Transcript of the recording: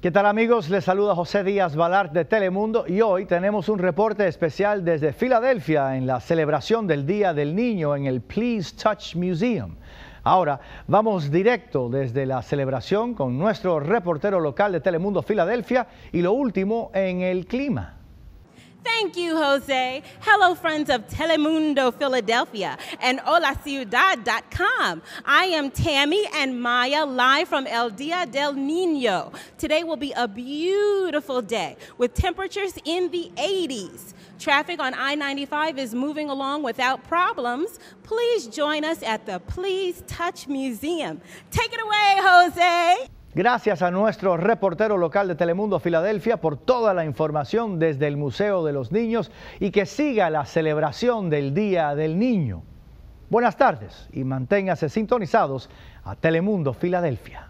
¿Qué tal amigos? Les saluda José Díaz Balart de Telemundo y hoy tenemos un reporte especial desde Filadelfia en la celebración del Día del Niño en el Please Touch Museum. Ahora vamos directo desde la celebración con nuestro reportero local de Telemundo Filadelfia y lo último en el clima. Thank you, Jose. Hello, friends of Telemundo Philadelphia and holaciudad.com. I am Tammy and Maya live from El Dia del Nino. Today will be a beautiful day with temperatures in the 80s. Traffic on I 95 is moving along without problems. Please join us at the Please Touch Museum. Take it away, Jose. Gracias a nuestro reportero local de Telemundo Filadelfia por toda la información desde el Museo de los Niños y que siga la celebración del Día del Niño. Buenas tardes y manténgase sintonizados a Telemundo Filadelfia.